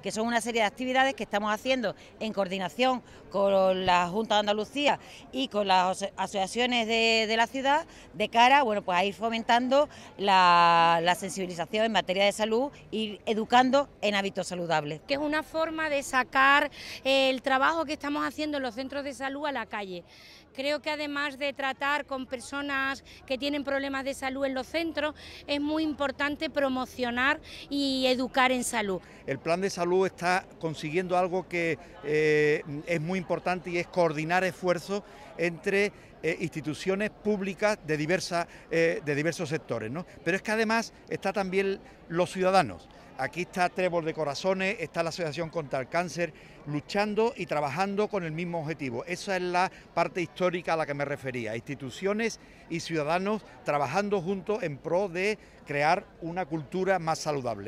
que son una serie de actividades que estamos haciendo en coordinación con la Junta de Andalucía y con las asociaciones de, la ciudad de cara bueno, pues a ir fomentando la, la sensibilización en materia de salud y educando en hábitos saludables. Que es una forma de sacar eh, el trabajo que estamos haciendo en los centros de salud a la calle. Creo que además de tratar con personas que tienen problemas de salud en los centros, es muy importante promocionar y educar en salud. El plan de salud está consiguiendo algo que eh, es muy importante y es coordinar esfuerzos entre eh, instituciones públicas de, eh, de diversos sectores. Pero es que además está también los ciudadanos. Aquí está Trébol de Corazones, está la Asociación contra el Cáncer, luchando y trabajando con el mismo objetivo. Esa es la parte histórica a la que me refería. Instituciones y ciudadanos trabajando juntos en pro de crear una cultura más saludable.